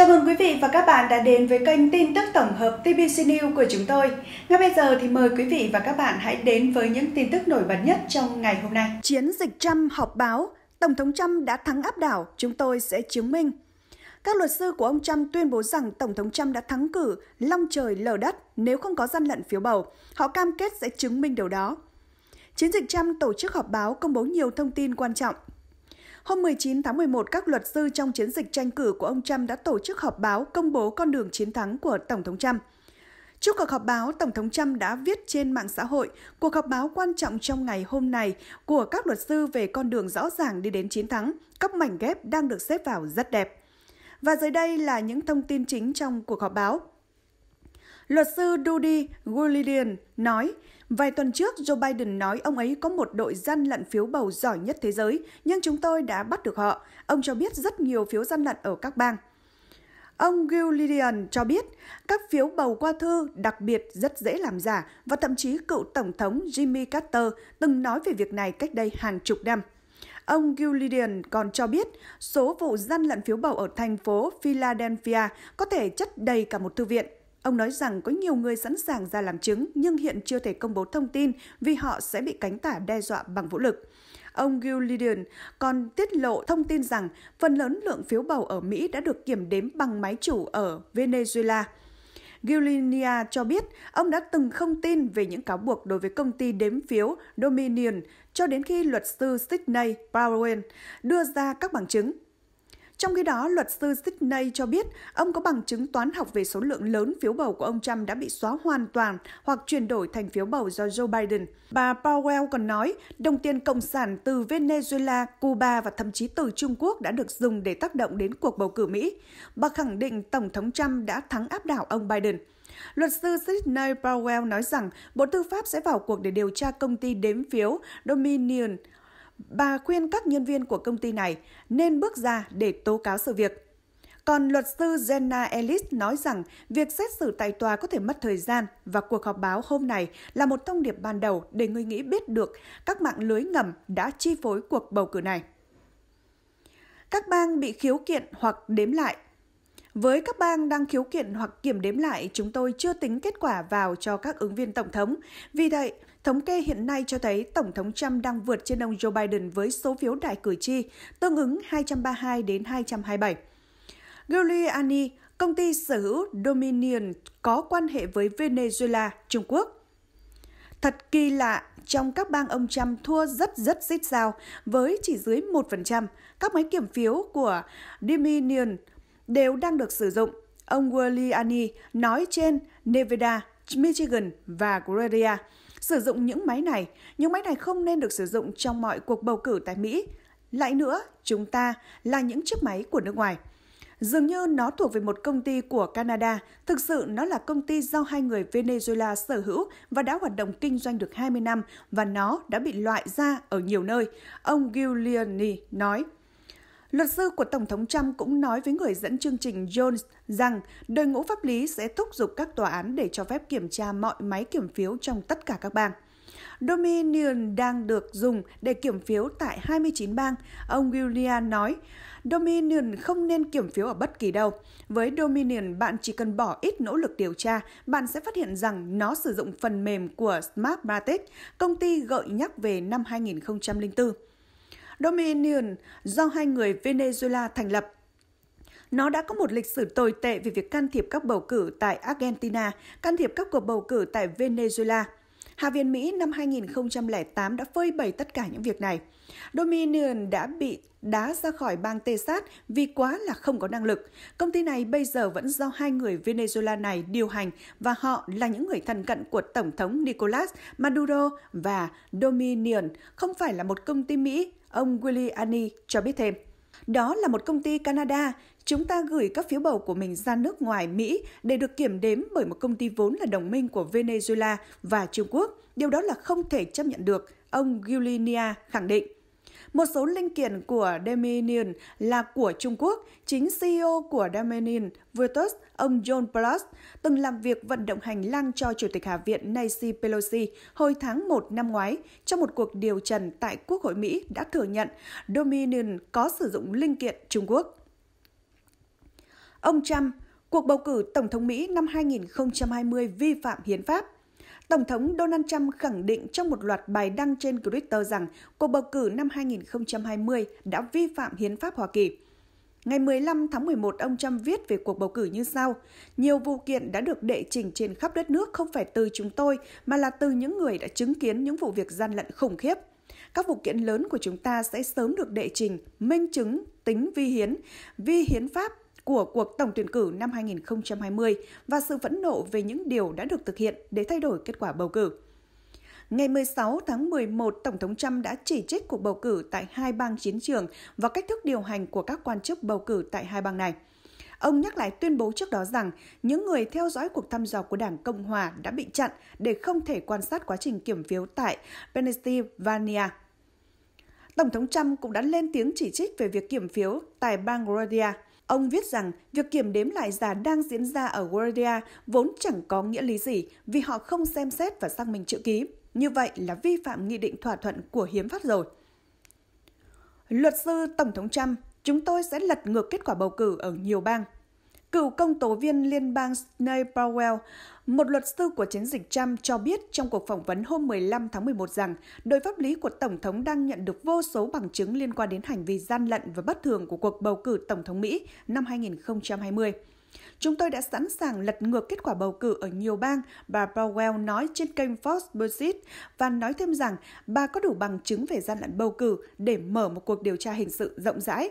Chào mừng quý vị và các bạn đã đến với kênh tin tức tổng hợp TBC News của chúng tôi. Ngay bây giờ thì mời quý vị và các bạn hãy đến với những tin tức nổi bật nhất trong ngày hôm nay. Chiến dịch Trump họp báo, Tổng thống Trump đã thắng áp đảo, chúng tôi sẽ chứng minh. Các luật sư của ông Trump tuyên bố rằng Tổng thống Trump đã thắng cử long trời lở đất nếu không có gian lận phiếu bầu. Họ cam kết sẽ chứng minh điều đó. Chiến dịch Trump tổ chức họp báo công bố nhiều thông tin quan trọng Hôm 19 tháng 11, các luật sư trong chiến dịch tranh cử của ông Trump đã tổ chức họp báo công bố con đường chiến thắng của Tổng thống Trump. Trước cuộc họp báo, Tổng thống Trump đã viết trên mạng xã hội cuộc họp báo quan trọng trong ngày hôm nay của các luật sư về con đường rõ ràng đi đến chiến thắng, các mảnh ghép đang được xếp vào rất đẹp. Và dưới đây là những thông tin chính trong cuộc họp báo. Luật sư Judy Gullidian nói, Vài tuần trước, Joe Biden nói ông ấy có một đội gian lận phiếu bầu giỏi nhất thế giới, nhưng chúng tôi đã bắt được họ. Ông cho biết rất nhiều phiếu gian lận ở các bang. Ông Gillian cho biết, các phiếu bầu qua thư đặc biệt rất dễ làm giả và thậm chí cựu Tổng thống Jimmy Carter từng nói về việc này cách đây hàng chục năm. Ông Gillian còn cho biết số vụ gian lận phiếu bầu ở thành phố Philadelphia có thể chất đầy cả một thư viện – Ông nói rằng có nhiều người sẵn sàng ra làm chứng nhưng hiện chưa thể công bố thông tin vì họ sẽ bị cánh tả đe dọa bằng vũ lực. Ông Gillian còn tiết lộ thông tin rằng phần lớn lượng phiếu bầu ở Mỹ đã được kiểm đếm bằng máy chủ ở Venezuela. Gillinia cho biết ông đã từng không tin về những cáo buộc đối với công ty đếm phiếu Dominion cho đến khi luật sư Sidney Powell đưa ra các bằng chứng. Trong khi đó, luật sư Sydney cho biết ông có bằng chứng toán học về số lượng lớn phiếu bầu của ông Trump đã bị xóa hoàn toàn hoặc chuyển đổi thành phiếu bầu do Joe Biden. Bà Powell còn nói, đồng tiền cộng sản từ Venezuela, Cuba và thậm chí từ Trung Quốc đã được dùng để tác động đến cuộc bầu cử Mỹ. Bà khẳng định Tổng thống Trump đã thắng áp đảo ông Biden. Luật sư Sidney Powell nói rằng Bộ Tư pháp sẽ vào cuộc để điều tra công ty đếm phiếu Dominion Bà khuyên các nhân viên của công ty này nên bước ra để tố cáo sự việc. Còn luật sư Jenna Ellis nói rằng việc xét xử tại tòa có thể mất thời gian và cuộc họp báo hôm nay là một thông điệp ban đầu để người nghĩ biết được các mạng lưới ngầm đã chi phối cuộc bầu cử này. Các bang bị khiếu kiện hoặc đếm lại với các bang đang khiếu kiện hoặc kiểm đếm lại, chúng tôi chưa tính kết quả vào cho các ứng viên tổng thống. Vì vậy, Thống kê hiện nay cho thấy Tổng thống Trump đang vượt trên ông Joe Biden với số phiếu đại cử tri tương ứng 232 đến 227. Giuliani, công ty sở hữu Dominion có quan hệ với Venezuela, Trung Quốc. Thật kỳ lạ, trong các bang ông Trump thua rất rất xít sao với chỉ dưới 1%, các máy kiểm phiếu của Dominion đều đang được sử dụng. Ông Giuliani nói trên Nevada, Michigan và Georgia Sử dụng những máy này, những máy này không nên được sử dụng trong mọi cuộc bầu cử tại Mỹ. Lại nữa, chúng ta là những chiếc máy của nước ngoài. Dường như nó thuộc về một công ty của Canada, thực sự nó là công ty do hai người Venezuela sở hữu và đã hoạt động kinh doanh được 20 năm và nó đã bị loại ra ở nhiều nơi, ông Giuliani nói. Luật sư của Tổng thống Trump cũng nói với người dẫn chương trình Jones rằng đội ngũ pháp lý sẽ thúc giục các tòa án để cho phép kiểm tra mọi máy kiểm phiếu trong tất cả các bang. Dominion đang được dùng để kiểm phiếu tại 29 bang, ông William nói. Dominion không nên kiểm phiếu ở bất kỳ đâu. Với Dominion, bạn chỉ cần bỏ ít nỗ lực điều tra, bạn sẽ phát hiện rằng nó sử dụng phần mềm của Smartmatic, công ty gợi nhắc về năm 2004. Dominion do hai người Venezuela thành lập. Nó đã có một lịch sử tồi tệ về việc can thiệp các bầu cử tại Argentina, can thiệp các cuộc bầu cử tại Venezuela. Hạ viện Mỹ năm 2008 đã phơi bày tất cả những việc này. Dominion đã bị đá ra khỏi bang Texas vì quá là không có năng lực. Công ty này bây giờ vẫn do hai người Venezuela này điều hành và họ là những người thân cận của Tổng thống Nicolas Maduro và Dominion, không phải là một công ty Mỹ Ông Willie cho biết thêm, đó là một công ty Canada, chúng ta gửi các phiếu bầu của mình ra nước ngoài Mỹ để được kiểm đếm bởi một công ty vốn là đồng minh của Venezuela và Trung Quốc. Điều đó là không thể chấp nhận được, ông Giulinia khẳng định. Một số linh kiện của Dominion là của Trung Quốc. Chính CEO của Dominion, Virtus, ông John Plus, từng làm việc vận động hành lang cho Chủ tịch Hạ viện Nancy Pelosi hồi tháng 1 năm ngoái trong một cuộc điều trần tại Quốc hội Mỹ đã thừa nhận Dominion có sử dụng linh kiện Trung Quốc. Ông Trump, cuộc bầu cử Tổng thống Mỹ năm 2020 vi phạm hiến pháp – Tổng thống Donald Trump khẳng định trong một loạt bài đăng trên Twitter rằng cuộc bầu cử năm 2020 đã vi phạm hiến pháp Hoa Kỳ. Ngày 15 tháng 11, ông Trump viết về cuộc bầu cử như sau. Nhiều vụ kiện đã được đệ trình trên khắp đất nước không phải từ chúng tôi, mà là từ những người đã chứng kiến những vụ việc gian lận khủng khiếp. Các vụ kiện lớn của chúng ta sẽ sớm được đệ trình, minh chứng tính vi hiến, vi hiến pháp của cuộc tổng tuyển cử năm 2020 và sự phẫn nộ về những điều đã được thực hiện để thay đổi kết quả bầu cử. Ngày 16 tháng 11, Tổng thống Trump đã chỉ trích cuộc bầu cử tại hai bang chiến trường và cách thức điều hành của các quan chức bầu cử tại hai bang này. Ông nhắc lại tuyên bố trước đó rằng những người theo dõi cuộc thăm dò của Đảng Cộng Hòa đã bị chặn để không thể quan sát quá trình kiểm phiếu tại Pennsylvania. Tổng thống Trump cũng đã lên tiếng chỉ trích về việc kiểm phiếu tại bang Georgia – Ông viết rằng việc kiểm đếm lại giá đang diễn ra ở Guardia vốn chẳng có nghĩa lý gì vì họ không xem xét và xác minh chữ ký. Như vậy là vi phạm nghị định thỏa thuận của hiến pháp rồi. Luật sư Tổng thống Trump, chúng tôi sẽ lật ngược kết quả bầu cử ở nhiều bang, Cựu công tố viên liên bang Snei Powell, một luật sư của chiến dịch Trump cho biết trong cuộc phỏng vấn hôm 15 tháng 11 rằng đội pháp lý của Tổng thống đang nhận được vô số bằng chứng liên quan đến hành vi gian lận và bất thường của cuộc bầu cử Tổng thống Mỹ năm 2020. Chúng tôi đã sẵn sàng lật ngược kết quả bầu cử ở nhiều bang, bà Powell nói trên kênh Fox Business và nói thêm rằng bà có đủ bằng chứng về gian lận bầu cử để mở một cuộc điều tra hình sự rộng rãi.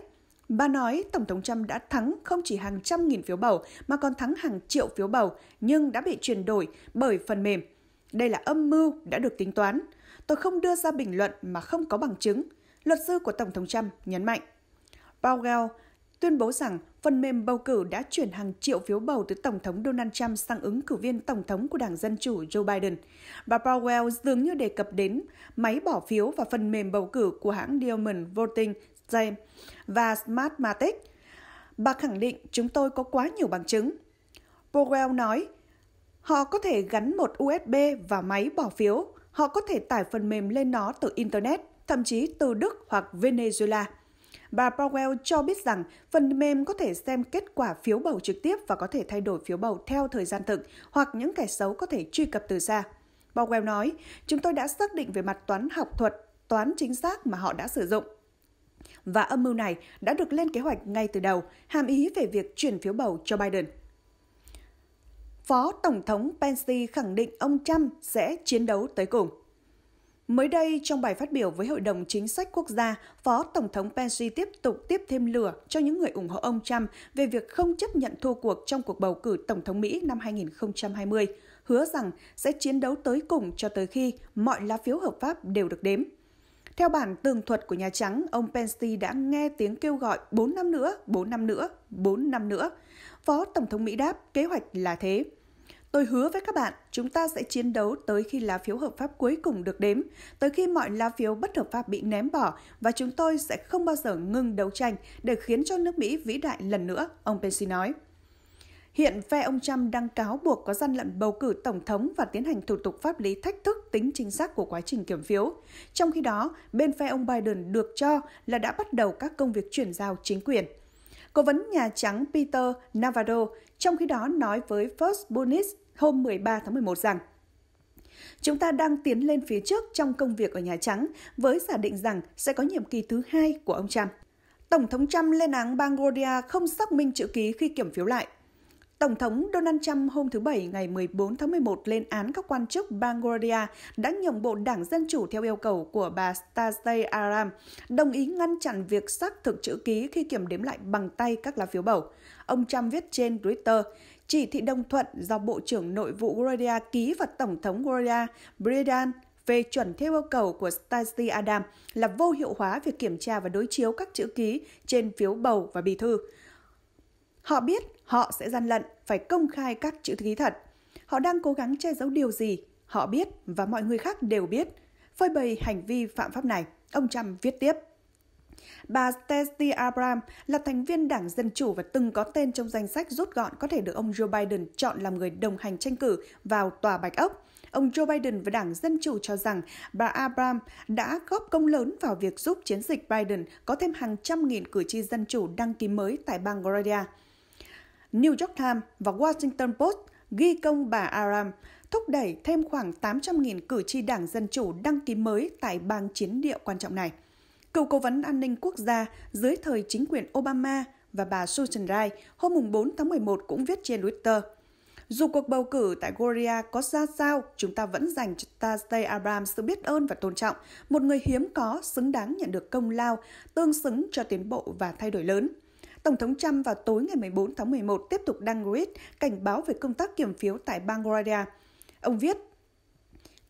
Bà nói Tổng thống Trump đã thắng không chỉ hàng trăm nghìn phiếu bầu mà còn thắng hàng triệu phiếu bầu nhưng đã bị chuyển đổi bởi phần mềm. Đây là âm mưu đã được tính toán. Tôi không đưa ra bình luận mà không có bằng chứng, luật sư của Tổng thống Trump nhấn mạnh. Powell tuyên bố rằng phần mềm bầu cử đã chuyển hàng triệu phiếu bầu từ Tổng thống Donald Trump sang ứng cử viên Tổng thống của Đảng Dân Chủ Joe Biden. Bà Powell dường như đề cập đến máy bỏ phiếu và phần mềm bầu cử của hãng Diamond Voting James và Smartmatic. Bà khẳng định chúng tôi có quá nhiều bằng chứng. Powell nói, họ có thể gắn một USB vào máy bỏ phiếu, họ có thể tải phần mềm lên nó từ Internet, thậm chí từ Đức hoặc Venezuela. Bà Powell cho biết rằng phần mềm có thể xem kết quả phiếu bầu trực tiếp và có thể thay đổi phiếu bầu theo thời gian thực hoặc những kẻ xấu có thể truy cập từ xa. Powell nói, chúng tôi đã xác định về mặt toán học thuật, toán chính xác mà họ đã sử dụng và âm mưu này đã được lên kế hoạch ngay từ đầu, hàm ý về việc chuyển phiếu bầu cho Biden. Phó Tổng thống Pence khẳng định ông Trump sẽ chiến đấu tới cùng. Mới đây, trong bài phát biểu với Hội đồng Chính sách Quốc gia, Phó Tổng thống Pence tiếp tục tiếp thêm lửa cho những người ủng hộ ông Trump về việc không chấp nhận thua cuộc trong cuộc bầu cử Tổng thống Mỹ năm 2020, hứa rằng sẽ chiến đấu tới cùng cho tới khi mọi lá phiếu hợp pháp đều được đếm. Theo bản tường thuật của Nhà Trắng, ông Pence đã nghe tiếng kêu gọi 4 năm nữa, 4 năm nữa, 4 năm nữa. Phó Tổng thống Mỹ đáp, kế hoạch là thế. Tôi hứa với các bạn, chúng ta sẽ chiến đấu tới khi lá phiếu hợp pháp cuối cùng được đếm, tới khi mọi lá phiếu bất hợp pháp bị ném bỏ và chúng tôi sẽ không bao giờ ngừng đấu tranh để khiến cho nước Mỹ vĩ đại lần nữa, ông Pence nói. Hiện phe ông Trump đang cáo buộc có gian lận bầu cử tổng thống và tiến hành thủ tục pháp lý thách thức tính chính xác của quá trình kiểm phiếu. Trong khi đó, bên phe ông Biden được cho là đã bắt đầu các công việc chuyển giao chính quyền. Cố vấn Nhà Trắng Peter Navarro trong khi đó nói với First Business hôm 13 tháng 11 rằng Chúng ta đang tiến lên phía trước trong công việc ở Nhà Trắng với giả định rằng sẽ có nhiệm kỳ thứ hai của ông Trump. Tổng thống Trump lên án bang Georgia không xác minh chữ ký khi kiểm phiếu lại. Tổng thống Donald Trump hôm thứ Bảy ngày 14 tháng 11 lên án các quan chức bang Georgia đã nhượng bộ Đảng Dân Chủ theo yêu cầu của bà Stacey Aram, đồng ý ngăn chặn việc xác thực chữ ký khi kiểm đếm lại bằng tay các lá phiếu bầu. Ông Trump viết trên Twitter, chỉ thị đồng thuận do Bộ trưởng Nội vụ Georgia ký và Tổng thống Georgia Brian về chuẩn theo yêu cầu của Stacey Adam là vô hiệu hóa việc kiểm tra và đối chiếu các chữ ký trên phiếu bầu và bì thư. Họ biết Họ sẽ gian lận, phải công khai các chữ ký thật. Họ đang cố gắng che giấu điều gì, họ biết và mọi người khác đều biết. Phơi bày hành vi phạm pháp này, ông Trump viết tiếp. Bà Stacey Abrams là thành viên Đảng Dân Chủ và từng có tên trong danh sách rút gọn có thể được ông Joe Biden chọn làm người đồng hành tranh cử vào Tòa Bạch Ốc. Ông Joe Biden và Đảng Dân Chủ cho rằng bà Abrams đã góp công lớn vào việc giúp chiến dịch Biden có thêm hàng trăm nghìn cử tri Dân Chủ đăng ký mới tại bang georgia New York Times và Washington Post ghi công bà Aram, thúc đẩy thêm khoảng 800.000 cử tri Đảng Dân Chủ đăng ký mới tại bang chiến địa quan trọng này. Cựu cố vấn an ninh quốc gia dưới thời chính quyền Obama và bà Susan Rice hôm 4 tháng 11 cũng viết trên Twitter. Dù cuộc bầu cử tại Korea có ra sao, chúng ta vẫn dành cho Tasday Abram sự biết ơn và tôn trọng, một người hiếm có xứng đáng nhận được công lao, tương xứng cho tiến bộ và thay đổi lớn. Tổng thống Trump vào tối ngày 14 tháng 11 tiếp tục đăng tweet cảnh báo về công tác kiểm phiếu tại bang Georgia. Ông viết,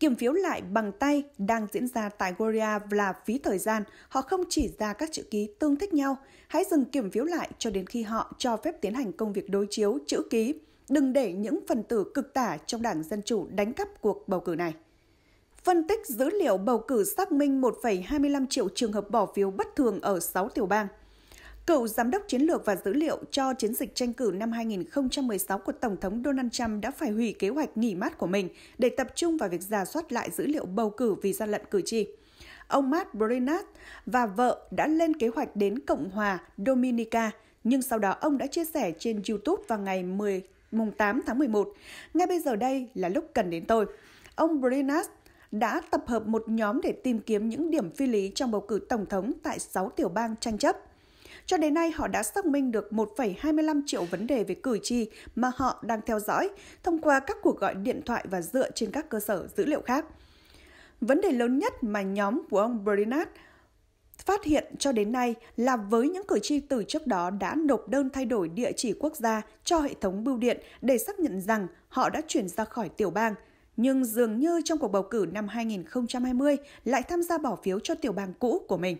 Kiểm phiếu lại bằng tay đang diễn ra tại Georgia là phí thời gian, họ không chỉ ra các chữ ký tương thích nhau. Hãy dừng kiểm phiếu lại cho đến khi họ cho phép tiến hành công việc đối chiếu chữ ký. Đừng để những phần tử cực tả trong đảng Dân Chủ đánh cắp cuộc bầu cử này. Phân tích dữ liệu bầu cử xác minh 1,25 triệu trường hợp bỏ phiếu bất thường ở 6 tiểu bang – Cựu giám đốc chiến lược và dữ liệu cho chiến dịch tranh cử năm 2016 của Tổng thống Donald Trump đã phải hủy kế hoạch nghỉ mát của mình để tập trung vào việc giả soát lại dữ liệu bầu cử vì gian lận cử tri. Ông Matt Brinat và vợ đã lên kế hoạch đến Cộng hòa Dominica, nhưng sau đó ông đã chia sẻ trên YouTube vào ngày 10 mùng 8 tháng 11. Ngay bây giờ đây là lúc cần đến tôi. Ông Brinat đã tập hợp một nhóm để tìm kiếm những điểm phi lý trong bầu cử tổng thống tại 6 tiểu bang tranh chấp – cho đến nay, họ đã xác minh được 1,25 triệu vấn đề về cử tri mà họ đang theo dõi thông qua các cuộc gọi điện thoại và dựa trên các cơ sở dữ liệu khác. Vấn đề lớn nhất mà nhóm của ông Bernard phát hiện cho đến nay là với những cử tri từ trước đó đã nộp đơn thay đổi địa chỉ quốc gia cho hệ thống bưu điện để xác nhận rằng họ đã chuyển ra khỏi tiểu bang, nhưng dường như trong cuộc bầu cử năm 2020 lại tham gia bỏ phiếu cho tiểu bang cũ của mình.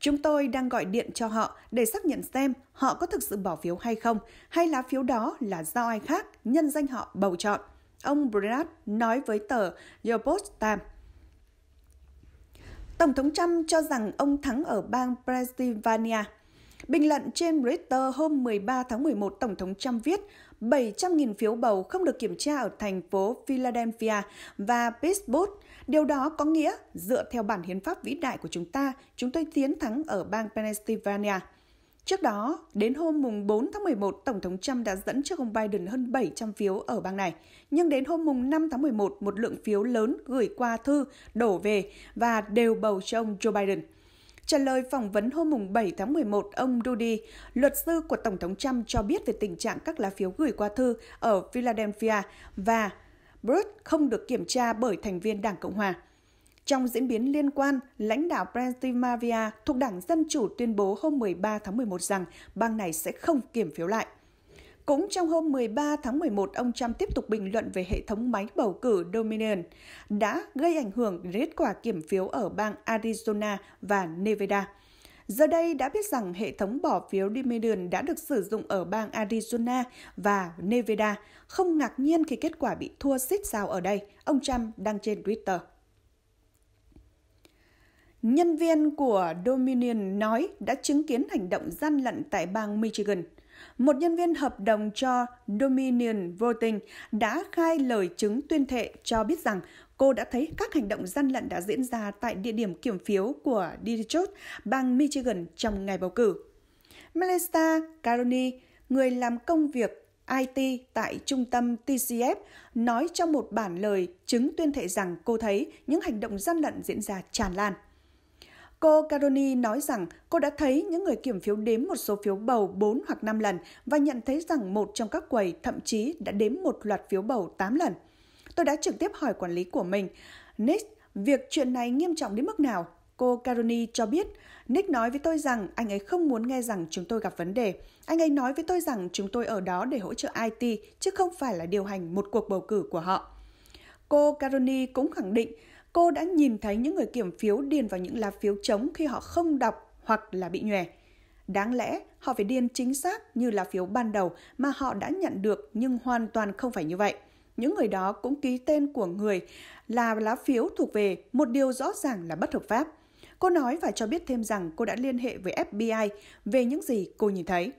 Chúng tôi đang gọi điện cho họ để xác nhận xem họ có thực sự bỏ phiếu hay không, hay lá phiếu đó là do ai khác, nhân danh họ bầu chọn. Ông Brad nói với tờ The Post Time. Tổng thống Trump cho rằng ông thắng ở bang Pennsylvania – Bình luận trên Twitter hôm 13 tháng 11, Tổng thống Trump viết 700.000 phiếu bầu không được kiểm tra ở thành phố Philadelphia và Pittsburgh. Điều đó có nghĩa, dựa theo bản hiến pháp vĩ đại của chúng ta, chúng tôi tiến thắng ở bang Pennsylvania. Trước đó, đến hôm mùng 4 tháng 11, Tổng thống Trump đã dẫn trước ông Biden hơn 700 phiếu ở bang này. Nhưng đến hôm mùng 5 tháng 11, một lượng phiếu lớn gửi qua thư đổ về và đều bầu cho ông Joe Biden – Trả lời phỏng vấn hôm 7 tháng 11, ông Rudy, luật sư của Tổng thống Trump cho biết về tình trạng các lá phiếu gửi qua thư ở Philadelphia và Brooke không được kiểm tra bởi thành viên Đảng Cộng hòa. Trong diễn biến liên quan, lãnh đạo Pennsylvania thuộc Đảng Dân Chủ tuyên bố hôm 13 tháng 11 rằng bang này sẽ không kiểm phiếu lại. Cũng trong hôm 13 tháng 11, ông Trump tiếp tục bình luận về hệ thống máy bầu cử Dominion đã gây ảnh hưởng đến kết quả kiểm phiếu ở bang Arizona và Nevada. Giờ đây đã biết rằng hệ thống bỏ phiếu Dominion đã được sử dụng ở bang Arizona và Nevada. Không ngạc nhiên khi kết quả bị thua xít sao ở đây, ông Trump đăng trên Twitter. Nhân viên của Dominion nói đã chứng kiến hành động gian lận tại bang Michigan – một nhân viên hợp đồng cho Dominion Voting đã khai lời chứng tuyên thệ cho biết rằng cô đã thấy các hành động gian lận đã diễn ra tại địa điểm kiểm phiếu của Detroit, bang Michigan trong ngày bầu cử. Melissa Caroni, người làm công việc IT tại trung tâm TCF nói trong một bản lời chứng tuyên thệ rằng cô thấy những hành động gian lận diễn ra tràn lan. Cô Caroni nói rằng cô đã thấy những người kiểm phiếu đếm một số phiếu bầu 4 hoặc 5 lần và nhận thấy rằng một trong các quầy thậm chí đã đếm một loạt phiếu bầu 8 lần. Tôi đã trực tiếp hỏi quản lý của mình, Nick, việc chuyện này nghiêm trọng đến mức nào? Cô Caroni cho biết, Nick nói với tôi rằng anh ấy không muốn nghe rằng chúng tôi gặp vấn đề. Anh ấy nói với tôi rằng chúng tôi ở đó để hỗ trợ IT, chứ không phải là điều hành một cuộc bầu cử của họ. Cô Caroni cũng khẳng định cô đã nhìn thấy những người kiểm phiếu điền vào những lá phiếu trống khi họ không đọc hoặc là bị nhòe. Đáng lẽ họ phải điền chính xác như lá phiếu ban đầu mà họ đã nhận được nhưng hoàn toàn không phải như vậy. Những người đó cũng ký tên của người là lá phiếu thuộc về một điều rõ ràng là bất hợp pháp. Cô nói và cho biết thêm rằng cô đã liên hệ với FBI về những gì cô nhìn thấy.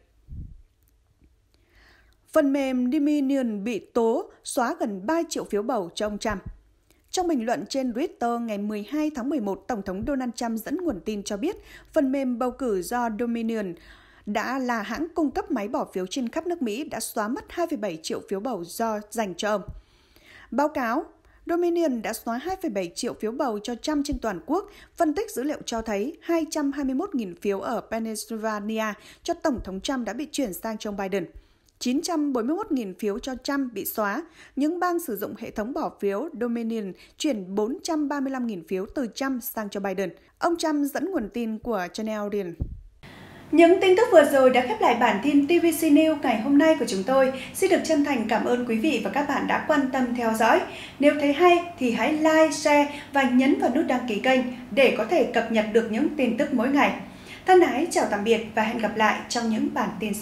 Phần mềm Dominion bị tố xóa gần 3 triệu phiếu bầu cho ông Trump. Trong bình luận trên Twitter ngày 12 tháng 11, Tổng thống Donald Trump dẫn nguồn tin cho biết phần mềm bầu cử do Dominion đã là hãng cung cấp máy bỏ phiếu trên khắp nước Mỹ đã xóa mất 2,7 triệu phiếu bầu do dành cho ông. Báo cáo Dominion đã xóa 2,7 triệu phiếu bầu cho Trump trên toàn quốc. Phân tích dữ liệu cho thấy 221.000 phiếu ở Pennsylvania cho Tổng thống Trump đã bị chuyển sang cho ông Biden. 941.000 phiếu cho Trump bị xóa, những bang sử dụng hệ thống bỏ phiếu Dominion chuyển 435.000 phiếu từ Trump sang cho Biden. Ông Trump dẫn nguồn tin của Channel Audience. Những tin tức vừa rồi đã khép lại bản tin TVC News ngày hôm nay của chúng tôi. Xin được chân thành cảm ơn quý vị và các bạn đã quan tâm theo dõi. Nếu thấy hay thì hãy like, share và nhấn vào nút đăng ký kênh để có thể cập nhật được những tin tức mỗi ngày. Thân ái chào tạm biệt và hẹn gặp lại trong những bản tin sau.